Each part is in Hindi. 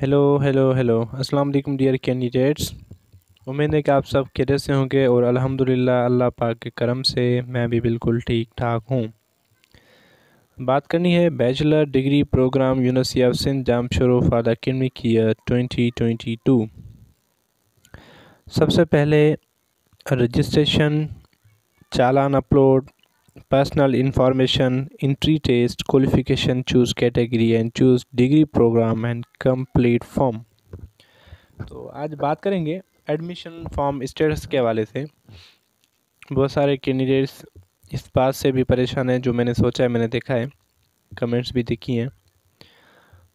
हेलो हेलो हेलो अस्सलाम वालेकुम डियर कैंडिडेट्स उम्मीद है कि आप सब खैरियत से होंगे और अल्हम्दुलिल्लाह अल्लाह पाक के करम से मैं भी बिल्कुल ठीक ठाक हूँ बात करनी है bachelor degree programme university of Sindh Jamshoro for the academic year 2022 सबसे पहले रजिस्ट्रेशन चालान upload personal information entry test qualification choose category and choose degree program and complete form तो आज बात करेंगे एडमिशन फॉर्म स्टेटस के हवाले से बहुत सारे कैंडिडेट्स इस बात से भी परेशान हैं जो मैंने सोचा है मैंने देखा है कमेंट्स भी देखी हैं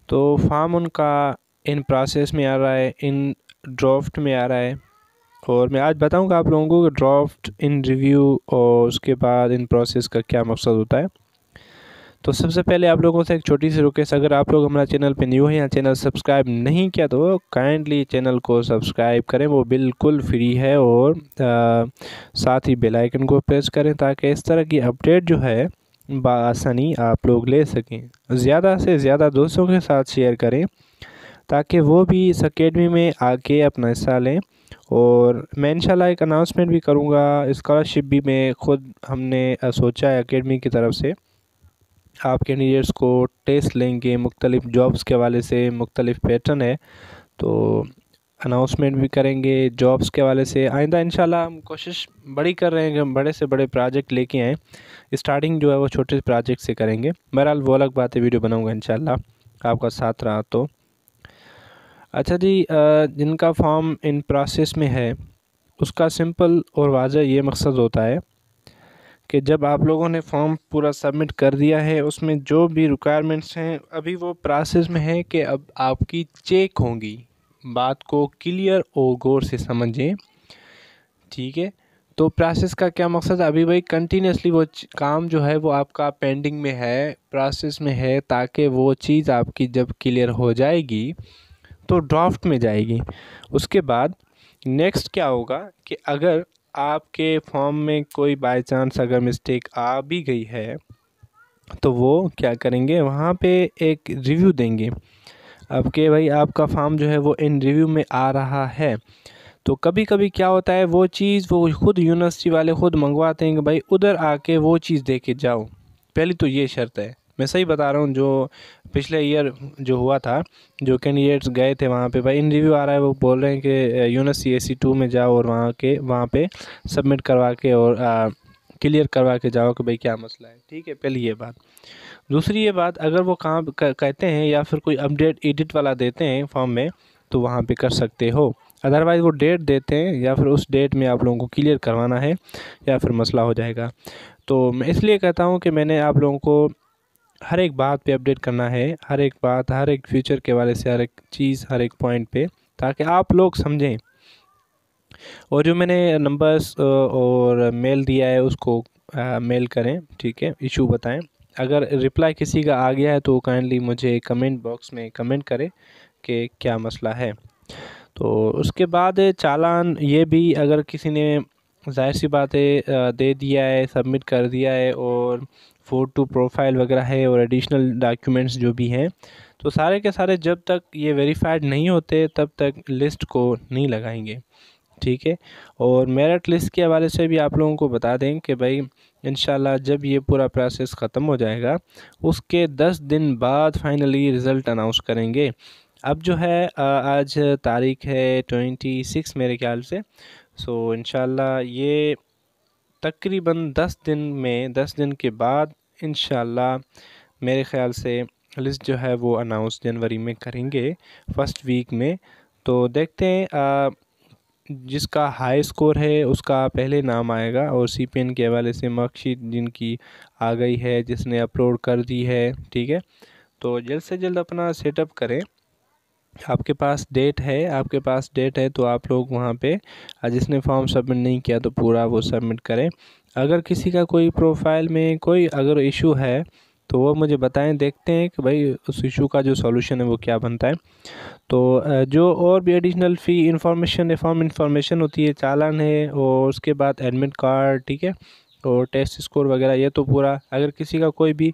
तो फॉर्म उनका इन प्रोसेस में आ रहा है इन ड्राफ्ट में आ रहा है और मैं आज बताऊंगा आप लोगों को ड्राफ्ट इन रिव्यू और उसके बाद इन प्रोसेस का क्या मकसद होता है तो सबसे पहले आप लोगों से एक छोटी सी रिक्वेस्ट अगर आप लोग हमारा चैनल पे न्यू हैं या चैनल सब्सक्राइब नहीं किया तो काइंडली चैनल को सब्सक्राइब करें वो बिल्कुल फ्री है और आ, साथ ही बेल आइकन को प्रेस करें ताकि इस तरह की अपडेट जो है बसानी आप लोग ले सकें ज़्यादा से ज़्यादा दोस्तों के साथ शेयर करें ताकि वो भी इस अकेडमी में आके अपना हिस्सा लें और मैं इंशाल्लाह एक अनाउंसमेंट भी करूँगा इस्कॉलरशिप भी मैं ख़ुद हमने सोचा है अकेडमी की तरफ से आप कैंडिडेट्स को टेस्ट लेंगे मुख्तलिफ़ जॉब्स के हवाले से मुख्तलिफ़ पैटर्न है तो अनाउंसमेंट भी करेंगे जॉब्स के हवाले से आइंदा इन हम कोशिश बड़ी कर रहे हैं कि हम बड़े से बड़े प्रोजेक्ट लेके आएँ स्टार्टिंग जो है वो छोटे प्रोजेक्ट से करेंगे बहरहाल वो अलग बातें वीडियो बनाऊँगा इन आपका साथ रहा तो अच्छा जी जिनका फॉर्म इन प्रोसेस में है उसका सिंपल और वाजह ये मकसद होता है कि जब आप लोगों ने फॉर्म पूरा सबमिट कर दिया है उसमें जो भी रिक्वायरमेंट्स हैं अभी वो प्रोसेस में है कि अब आपकी चेक होंगी बात को क्लियर और गौर से समझें ठीक है तो प्रोसेस का क्या मकसद अभी भाई कंटिन्यूसली वो काम जो है वो आपका पेंडिंग में है प्रोसेस में है ताकि वो चीज़ आपकी जब क्लियर हो जाएगी तो ड्राफ्ट में जाएगी उसके बाद नेक्स्ट क्या होगा कि अगर आपके फॉर्म में कोई बाय चांस अगर मिस्टेक आ भी गई है तो वो क्या करेंगे वहाँ पे एक रिव्यू देंगे अब के भाई आपका फॉर्म जो है वो इन रिव्यू में आ रहा है तो कभी कभी क्या होता है वो चीज़ वो खुद यूनिवर्सिटी वाले खुद मंगवाते हैं कि भाई उधर आके वो चीज़ दे के जाओ पहली तो ये शर्त है मैं सही बता रहा हूँ जो पिछले ईयर जो हुआ था जो कैंडिडेट्स गए थे वहाँ पे भाई इन रिव्यू आ रहा है वो बोल रहे हैं कि यूनस सी एस टू में जाओ और वहाँ के वहाँ पे सबमिट करवा के और आ, क्लियर करवा के जाओ कि भाई क्या मसला है ठीक है पहली ये बात दूसरी ये बात अगर वो कहाँ कहते हैं या फिर कोई अपडेट एडिट वाला देते हैं फॉर्म में तो वहाँ पर कर सकते हो अदरवाइज़ वो डेट देते हैं या फिर उस डेट में आप लोगों को क्लियर करवाना है या फिर मसला हो जाएगा तो मैं इसलिए कहता हूँ कि मैंने आप लोगों को हर एक बात पे अपडेट करना है हर एक बात हर एक फ्यूचर के बारे से हर एक चीज़ हर एक पॉइंट पे ताकि आप लोग समझें और जो मैंने नंबर्स और मेल दिया है उसको मेल करें ठीक है इशू बताएं अगर रिप्लाई किसी का आ गया है तो काइंडली मुझे कमेंट बॉक्स में कमेंट करें कि क्या मसला है तो उसके बाद चालान ये भी अगर किसी ने जाहिर सी बातें दे दिया है सबमिट कर दिया है और फ़ोटो प्रोफाइल वगैरह है और एडिशनल डॉक्यूमेंट्स जो भी हैं तो सारे के सारे जब तक ये वेरीफाइड नहीं होते तब तक लिस्ट को नहीं लगाएंगे ठीक है और मेरिट लिस्ट के हवाले से भी आप लोगों को बता दें कि भाई इन जब ये पूरा प्रोसेस ख़त्म हो जाएगा उसके दस दिन बाद फाइनली रिज़ल्ट अनाउंस करेंगे अब जो है आज तारीख है ट्वेंटी सिक्स मेरे ख्याल से सो इन ये तकरीबन दस दिन में दस दिन के बाद इन मेरे ख़्याल से लिस्ट जो है वो अनाउंस जनवरी में करेंगे फर्स्ट वीक में तो देखते हैं आ, जिसका हाई स्कोर है उसका पहले नाम आएगा और सी पी एन के हवाले से मार्कशीट जिनकी आ गई है जिसने अपलोड कर दी है ठीक है तो जल्द से जल्द अपना सेटअप करें आपके पास डेट है आपके पास डेट है तो आप लोग वहाँ पे जिसने फॉर्म सबमिट नहीं किया तो पूरा वो सबमिट करें अगर किसी का कोई प्रोफाइल में कोई अगर इशू है तो वो मुझे बताएं देखते हैं कि भाई उस इशू का जो सॉल्यूशन है वो क्या बनता है तो जो और भी additional fee information form information होती है चालान है और उसके बाद एडमिट कार्ड ठीक है और टेस्ट स्कोर वगैरह ये तो पूरा अगर किसी का कोई भी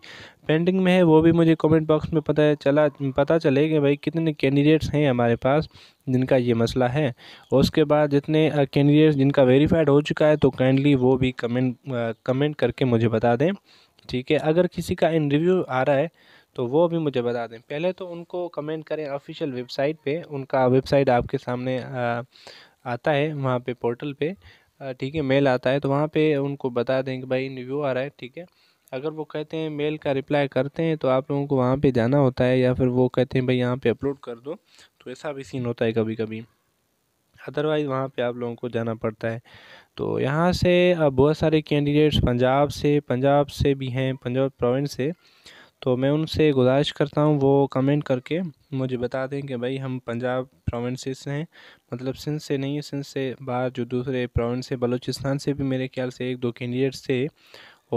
पेंडिंग में है वो भी मुझे कमेंट बॉक्स में पता है चला पता चले कि भाई कितने कैंडिडेट्स हैं हमारे पास जिनका ये मसला है और उसके बाद जितने कैंडिडेट्स जिनका वेरीफाइड हो चुका है तो काइंडली वो भी कमेंट कमेंट करके मुझे बता दें ठीक है अगर किसी का इंटरव्यू आ रहा है तो वो भी मुझे बता दें पहले तो उनको कमेंट करें ऑफिशियल वेबसाइट पे उनका वेबसाइट आपके सामने आ, आता है वहाँ पे पोर्टल पे ठीक है मेल आता है तो वहाँ पे उनको बता दें कि भाई रिव्यू आ रहा है ठीक है अगर वो कहते हैं मेल का रिप्लाई करते हैं तो आप लोगों को वहाँ पे जाना होता है या फिर वो कहते हैं भाई यहाँ पे अपलोड कर दो तो ऐसा भी सीन होता है कभी कभी अदरवाइज़ वहाँ पे आप लोगों को जाना पड़ता है तो यहाँ से बहुत सारे कैंडिडेट्स पंजाब से पंजाब से भी हैं पंजाब प्रोविंस से तो मैं उनसे गुजारिश करता हूँ वो कमेंट करके मुझे बता दें कि भाई हम पंजाब प्रोविंसेस से हैं मतलब सिंध से नहीं है सिंध से बाहर जो दूसरे प्रोविंस है बलूचिस्तान से भी मेरे ख्याल से एक दो कैंडिडेट्स थे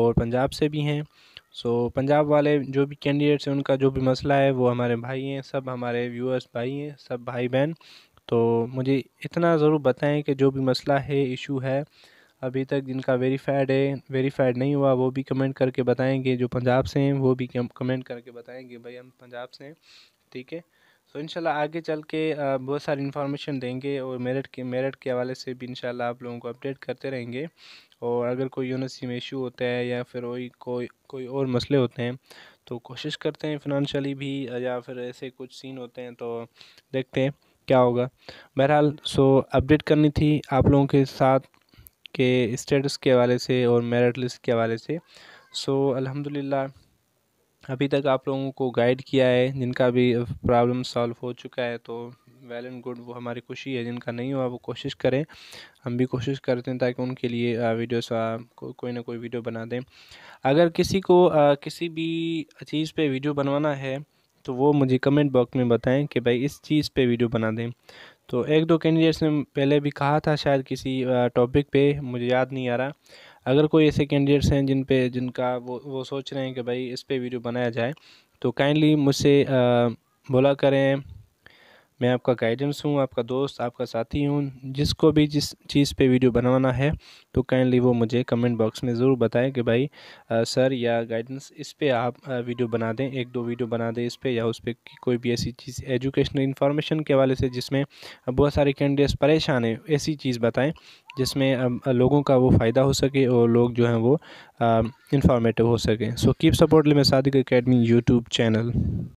और पंजाब से भी हैं सो पंजाब वाले जो भी कैंडिडेट्स हैं उनका जो भी मसला है वो हमारे भाई हैं सब हमारे व्यूअर्स भाई हैं सब भाई बहन तो मुझे इतना ज़रूर बताएं कि जो भी मसला है इशू है अभी तक जिनका वेरीफाइड है वेरीफाइड नहीं हुआ वो भी कमेंट करके बताएंगे जो पंजाब से हैं वो भी कमेंट करके बताएंगे भाई हम पंजाब से हैं ठीक है तो इंशाल्लाह आगे चल के बहुत सारी इन्फॉर्मेशन देंगे और मेरिट के मेरिट के हवाले से भी इंशाल्लाह आप लोगों को अपडेट करते रहेंगे और अगर कोई यूनिवर्सिटी में इशू होता है या फिर कोई कोई कोई और मसले होते हैं तो कोशिश करते हैं फिनंशली भी या फिर ऐसे कुछ सीन होते हैं तो देखते हैं क्या होगा बहरहाल सो अपडेट करनी थी आप लोगों के साथ के स्टेटस के हवाले से और मेरिट लिस्ट के हवाले से सो अल्हम्दुलिल्लाह अभी तक आप लोगों को गाइड किया है जिनका भी प्रॉब्लम सॉल्व हो चुका है तो वेल एंड गुड वो हमारी खुशी है जिनका नहीं हुआ वो कोशिश करें हम भी कोशिश करते हैं ताकि उनके लिए वीडियोस को, कोई ना कोई वीडियो बना दें अगर किसी को आ, किसी भी चीज़ पे वीडियो बनवाना है तो वो मुझे कमेंट बॉक्स में बताएं कि भाई इस चीज़ पे वीडियो बना दें तो एक दो कैंडिडेट्स ने पहले भी कहा था शायद किसी टॉपिक पे मुझे याद नहीं आ रहा अगर कोई ऐसे कैंडिडेट्स हैं जिन पे जिनका वो वो सोच रहे हैं कि भाई इस पर वीडियो बनाया जाए तो काइंडली मुझसे बोला करें मैं आपका गाइडेंस हूँ आपका दोस्त आपका साथी हूँ जिसको भी जिस चीज़ पे वीडियो बनवाना है तो काइंडली वो मुझे कमेंट बॉक्स में ज़रूर बताएं कि भाई आ, सर या गाइडेंस इस पर आप आ, वीडियो बना दें एक दो वीडियो बना दें इस पर या उस पर कोई भी ऐसी चीज़ एजुकेशनल इन्फॉर्मेशन के हवाले से जिसमें बहुत सारे कैंडिडेट्स परेशान हैं ऐसी चीज़ बताएँ जिसमें लोगों का वो फ़ायदा हो सके और लोग जो हैं वो इंफॉर्मेटिव हो सकें सो कीप सपोर्ट लिमे सादिक अकेडमी यूट्यूब चैनल